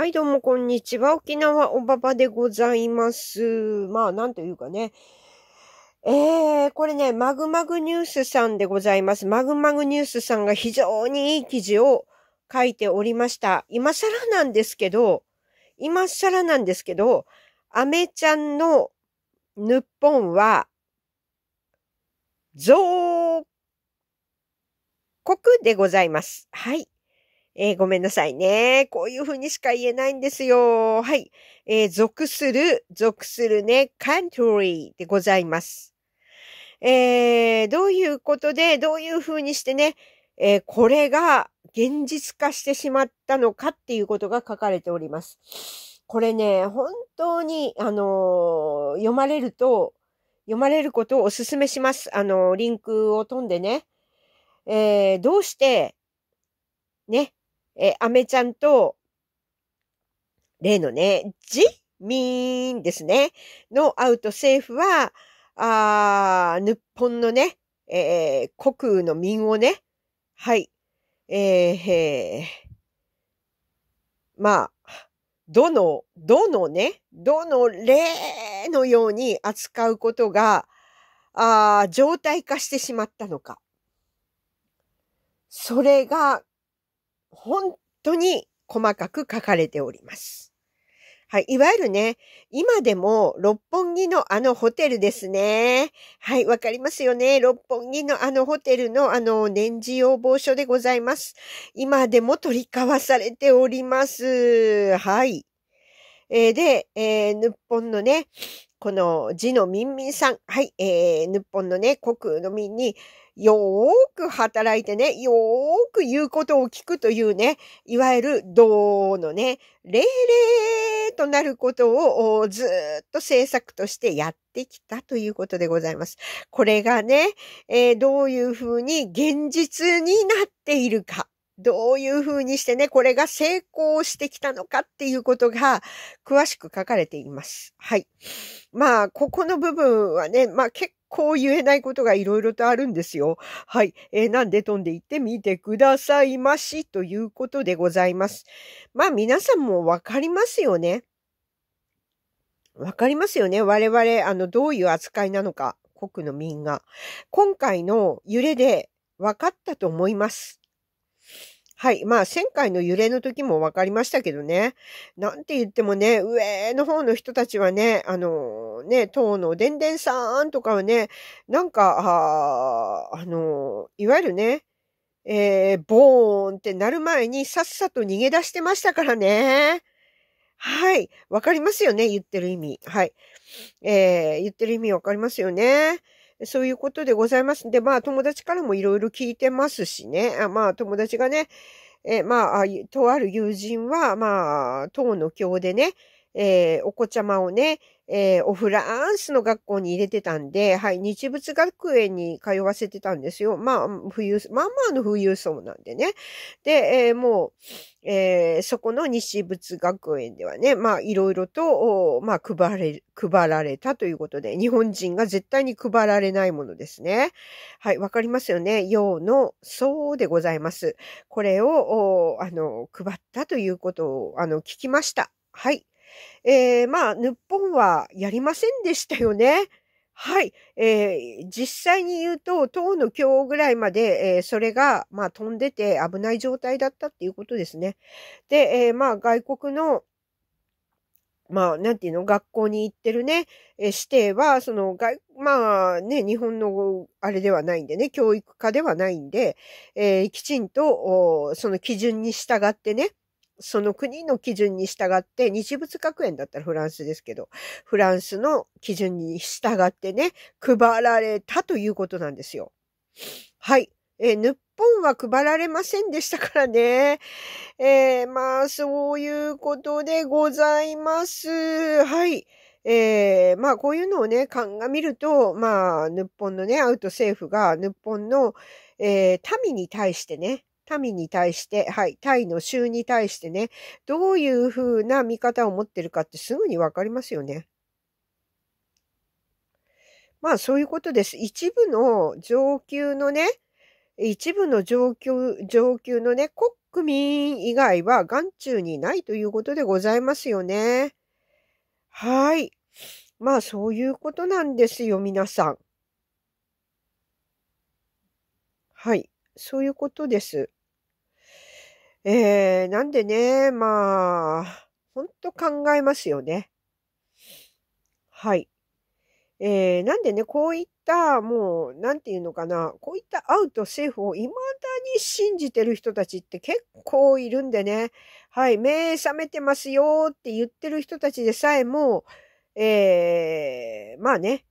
はい、どうもこんにちは。沖縄おばばでございます。まあ、なんというかね。えー、これね、マグマグニュースさんでございます。マグマグニュースさんが非常にいい記事を書いておりました。今更なんですけど、今更なんですけど、アメちゃんのヌッポンは、増国でございます。はい。えー、ごめんなさいね。こういう風にしか言えないんですよ。はい。えー、属する、属するね、country でございます。えー、どういうことで、どういう風にしてね、えー、これが現実化してしまったのかっていうことが書かれております。これね、本当に、あのー、読まれると、読まれることをお勧めします。あのー、リンクを飛んでね。えどうして、ね、えアメちゃんと、例のね、ジミーンですね、のアウト政府は、あ日本のね、えー、国の民をね、はい、えー、まあ、どの、どのね、どの例のように扱うことが、ああ、状態化してしまったのか。それが本当に細かく書かれております。はい。いわゆるね、今でも六本木のあのホテルですね。はい。わかりますよね。六本木のあのホテルのあの年次要望書でございます。今でも取り交わされております。はい。えー、で、えー、日本のね、この字の民民さん。はい。えー、日本のね、国の民に、よーく働いてね、よーく言うことを聞くというね、いわゆる道のね、霊霊となることをずっと政策としてやってきたということでございます。これがね、えー、どういうふうに現実になっているか。どういうふうにしてね、これが成功してきたのかっていうことが詳しく書かれています。はい。まあ、ここの部分はね、まあ結こう言えないことがいろいろとあるんですよ。はい。えー、なんで飛んで行ってみてくださいまし、ということでございます。まあ皆さんもわかりますよね。わかりますよね。我々、あの、どういう扱いなのか、国の民が。今回の揺れで分かったと思います。はい。まあ、1000回の揺れの時も分かりましたけどね。なんて言ってもね、上の方の人たちはね、あのね、党のでんでんさんとかはね、なんか、あ、あのいわゆるね、えー、ボーンってなる前にさっさと逃げ出してましたからね。はい。わかりますよね言ってる意味。はい。えー、言ってる意味わかりますよね。そういうことでございますんで、まあ友達からもいろいろ聞いてますしね、あまあ友達がね、えまあ、とある友人は、まあ、党の教でね、えー、お子ちゃまをね、えー、オフランスの学校に入れてたんで、はい、日仏学園に通わせてたんですよ。まあ、富裕、まあまあの富裕層なんでね。で、えー、もう、えー、そこの日仏学園ではね、まあ、いろいろと、まあ、配れ、配られたということで、日本人が絶対に配られないものですね。はい、わかりますよね。用のそうでございます。これを、あの、配ったということを、あの、聞きました。はい。えー、まあ、日本はやりませんでしたよね。はい。えー、実際に言うと、党の今日ぐらいまで、えー、それが、まあ、飛んでて危ない状態だったっていうことですね。で、えー、まあ、外国の、まあ、なんていうの、学校に行ってるね、え指定は、その、外、まあね、日本のあれではないんでね、教育家ではないんで、えー、きちんと、その基準に従ってね、その国の基準に従って、日物学園だったらフランスですけど、フランスの基準に従ってね、配られたということなんですよ。はい。えー、日本は配られませんでしたからね。えー、まあ、そういうことでございます。はい。えー、まあこういうのをね、鑑みると、まあ、日本のね、アウト政府が日本の、えー、民に対してね、民に対して、はい、タイの州に対してね、どういうふうな見方を持ってるかってすぐにわかりますよね。まあそういうことです。一部の上級のね、一部の上級、上級のね、国民以外は眼中にないということでございますよね。はい。まあそういうことなんですよ、皆さん。はい。そういうことです。えー、なんでね、まあ、ほんと考えますよね。はい。えー、なんでね、こういった、もう、なんていうのかな、こういったアウト政府を未だに信じてる人たちって結構いるんでね、はい、目覚めてますよって言ってる人たちでさえも、えー、まあね、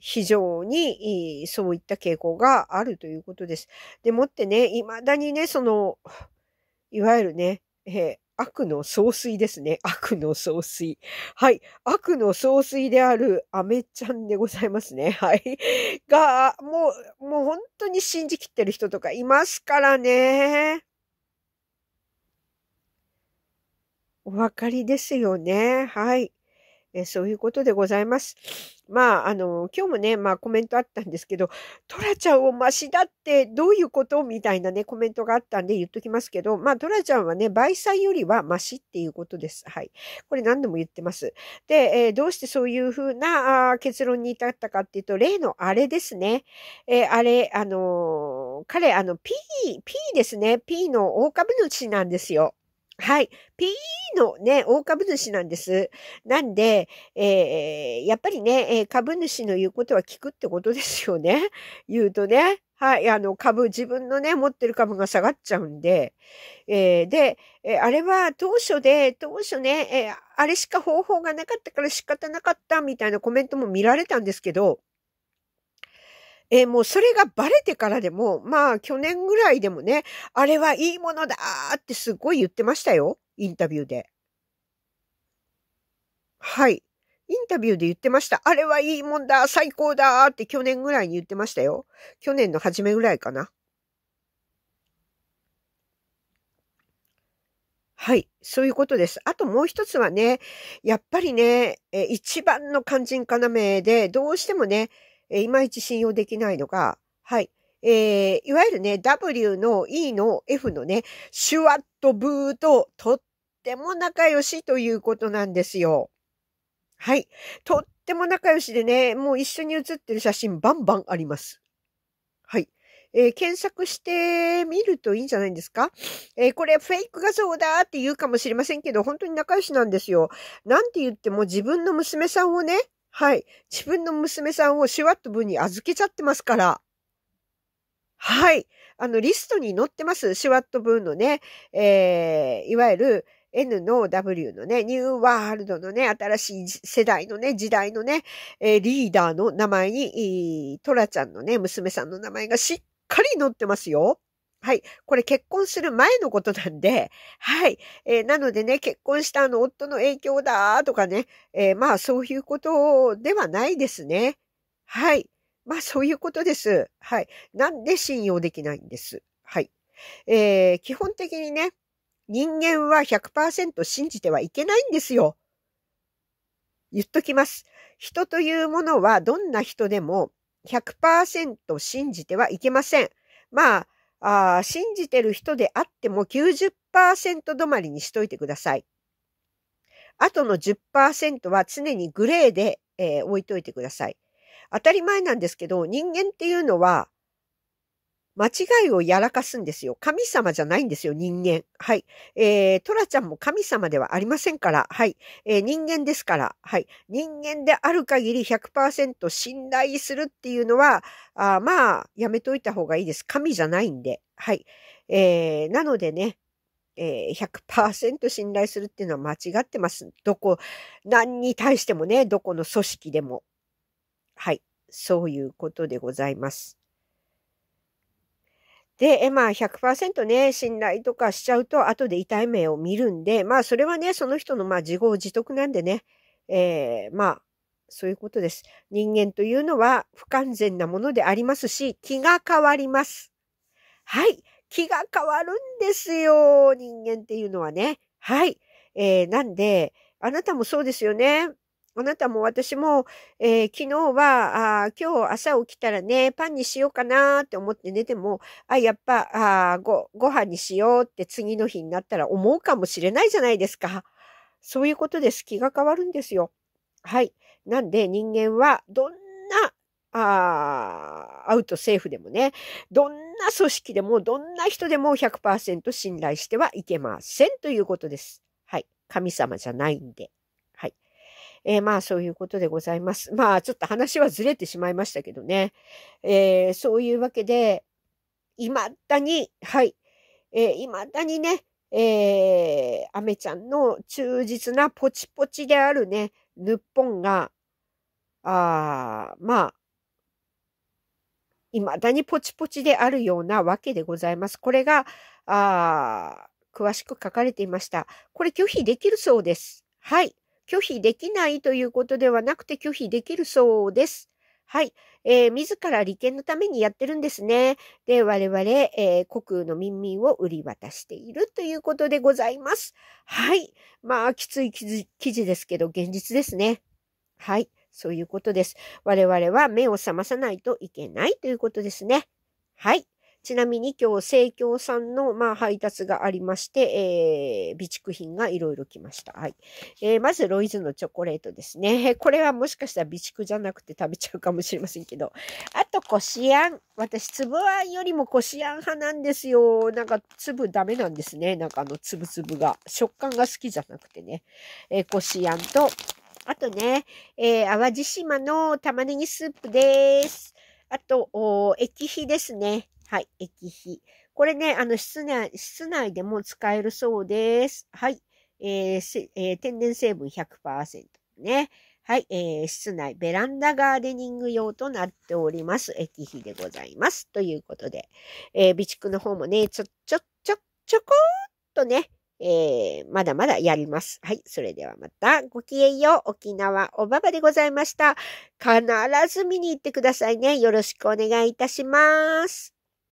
非常にそういった傾向があるということです。でもってね、未だにね、その、いわゆるね、えー、悪の総帥ですね。悪の総帥。はい。悪の総帥であるアメちゃんでございますね。はい。が、もう、もう本当に信じきってる人とかいますからね。お分かりですよね。はい。えそういうことでございます。まあ、あの、今日もね、まあコメントあったんですけど、トラちゃんをマシだってどういうことみたいなね、コメントがあったんで言っときますけど、まあトラちゃんはね、倍イよりはマシっていうことです。はい。これ何度も言ってます。で、えー、どうしてそういうふうなあ結論に至ったかっていうと、例のあれですね。えー、あれ、あのー、彼、あの、P、P ですね。P の大株主なんですよ。はい。PE のね、大株主なんです。なんで、えー、やっぱりね、え株主の言うことは聞くってことですよね。言うとね。はい、あの株、自分のね、持ってる株が下がっちゃうんで。えー、で、えー、あれは当初で、当初ね、えー、あれしか方法がなかったから仕方なかったみたいなコメントも見られたんですけど、えー、もうそれがバレてからでも、まあ去年ぐらいでもね、あれはいいものだってすごい言ってましたよ。インタビューで。はい。インタビューで言ってました。あれはいいもんだ最高だって去年ぐらいに言ってましたよ。去年の初めぐらいかな。はい。そういうことです。あともう一つはね、やっぱりね、一番の肝心要で、どうしてもね、えいまいち信用できないのが、はい。えー、いわゆるね、W の E の F のね、シュワッとブーととっても仲良しということなんですよ。はい。とっても仲良しでね、もう一緒に写ってる写真バンバンあります。はい。えー、検索してみるといいんじゃないんですかえー、これフェイク画像だって言うかもしれませんけど、本当に仲良しなんですよ。なんて言っても自分の娘さんをね、はい。自分の娘さんをシュワット部に預けちゃってますから。はい。あの、リストに載ってます。シュワット部のね、えー、いわゆる N の W のね、ニューワールドのね、新しい世代のね、時代のね、えー、リーダーの名前に、トラちゃんのね、娘さんの名前がしっかり載ってますよ。はい。これ結婚する前のことなんで、はい。えー、なのでね、結婚したあの夫の影響だとかね、えー、まあそういうことではないですね。はい。まあそういうことです。はい。なんで信用できないんです。はい。えー、基本的にね、人間は100%信じてはいけないんですよ。言っときます。人というものはどんな人でも100%信じてはいけません。まあ、あ信じてる人であっても90%止まりにしといてください。あとの10%は常にグレーで、えー、置いといてください。当たり前なんですけど、人間っていうのは、間違いをやらかすんですよ。神様じゃないんですよ、人間。はい。えー、トラちゃんも神様ではありませんから、はい。えー、人間ですから、はい。人間である限り100%信頼するっていうのは、あまあ、やめといた方がいいです。神じゃないんで、はい。えー、なのでね、え100%信頼するっていうのは間違ってます。どこ、何に対してもね、どこの組織でも。はい。そういうことでございます。で、まあ100%ね、信頼とかしちゃうと、後で痛い目を見るんで、まあそれはね、その人のまあ自業自得なんでね、えー、まあ、そういうことです。人間というのは不完全なものでありますし、気が変わります。はい。気が変わるんですよ。人間っていうのはね。はい。えー、なんで、あなたもそうですよね。あなたも私も、えー、昨日はあ、今日朝起きたらね、パンにしようかなって思って寝ても、あ、やっぱあご、ご飯にしようって次の日になったら思うかもしれないじゃないですか。そういうことです。気が変わるんですよ。はい。なんで人間はどんな、あアウトセーフでもね、どんな組織でも、どんな人でも100%信頼してはいけませんということです。はい。神様じゃないんで。えー、まあそういうことでございます。まあちょっと話はずれてしまいましたけどね。えー、そういうわけで、いまだに、はい、えい、まだにね、えー、アメちゃんの忠実なポチポチであるね、ヌッポンが、あまあ、未だにポチポチであるようなわけでございます。これが、あ詳しく書かれていました。これ拒否できるそうです。はい。拒否できないということではなくて拒否できるそうです。はい。えー、自ら利権のためにやってるんですね。で、我々、えー、国の民民を売り渡しているということでございます。はい。まあ、きつい記事ですけど、現実ですね。はい。そういうことです。我々は目を覚まさないといけないということですね。はい。ちなみに今日、生協さんの、まあ、配達がありまして、えー、備蓄品がいろいろ来ました。はい。えー、まず、ロイズのチョコレートですね。これはもしかしたら備蓄じゃなくて食べちゃうかもしれませんけど。あと、こしあん。私、粒あんよりもこしあん派なんですよ。なんか、粒ダメなんですね。なんか、あの、粒々が。食感が好きじゃなくてね。えー、こしあんと、あとね、えー、淡路島の玉ねぎスープです。あと、お液肥ですね。はい、液肥。これね、あの、室内、室内でも使えるそうです。はい。えーえー、天然成分100%ね。はい、えー、室内、ベランダガーデニング用となっております。液肥でございます。ということで、えー、備蓄の方もね、ちょ、ちょ、ちょ、ちょこっとね、えー、まだまだやります。はい。それではまた、ごきげんよう。沖縄おばばでございました。必ず見に行ってくださいね。よろしくお願いいたします。